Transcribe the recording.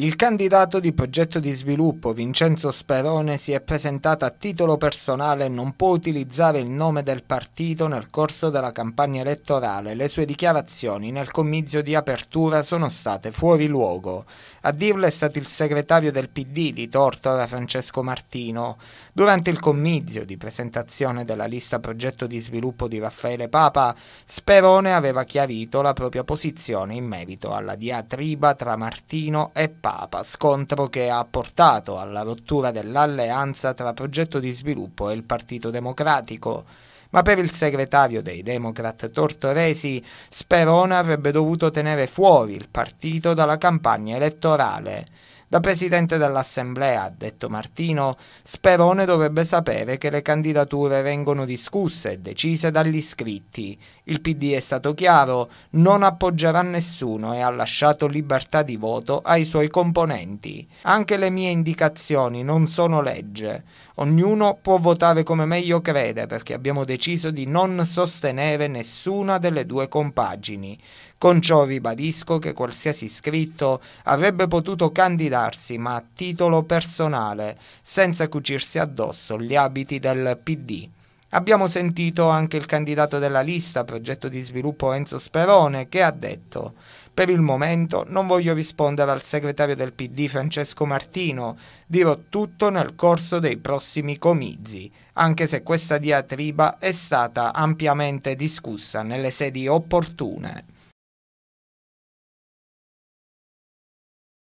Il candidato di progetto di sviluppo Vincenzo Sperone si è presentato a titolo personale e non può utilizzare il nome del partito nel corso della campagna elettorale. Le sue dichiarazioni nel comizio di apertura sono state fuori luogo. A dirlo è stato il segretario del PD di Tortora Francesco Martino. Durante il comizio di presentazione della lista progetto di sviluppo di Raffaele Papa, Sperone aveva chiarito la propria posizione in merito alla diatriba tra Martino e Papa Papa, scontro che ha portato alla rottura dell'alleanza tra Progetto di Sviluppo e il Partito Democratico. Ma per il segretario dei Democrat Tortoresi, Sperona avrebbe dovuto tenere fuori il partito dalla campagna elettorale. Da presidente dell'Assemblea, ha detto Martino, Sperone dovrebbe sapere che le candidature vengono discusse e decise dagli iscritti. Il PD è stato chiaro, non appoggerà nessuno e ha lasciato libertà di voto ai suoi componenti. Anche le mie indicazioni non sono legge. Ognuno può votare come meglio crede perché abbiamo deciso di non sostenere nessuna delle due compagini. Con ciò ribadisco che qualsiasi iscritto avrebbe potuto candidare candidarsi, ma a titolo personale, senza cucirsi addosso gli abiti del PD. Abbiamo sentito anche il candidato della lista progetto di sviluppo Enzo Sperone che ha detto per il momento non voglio rispondere al segretario del PD Francesco Martino, dirò tutto nel corso dei prossimi comizi, anche se questa diatriba è stata ampiamente discussa nelle sedi opportune.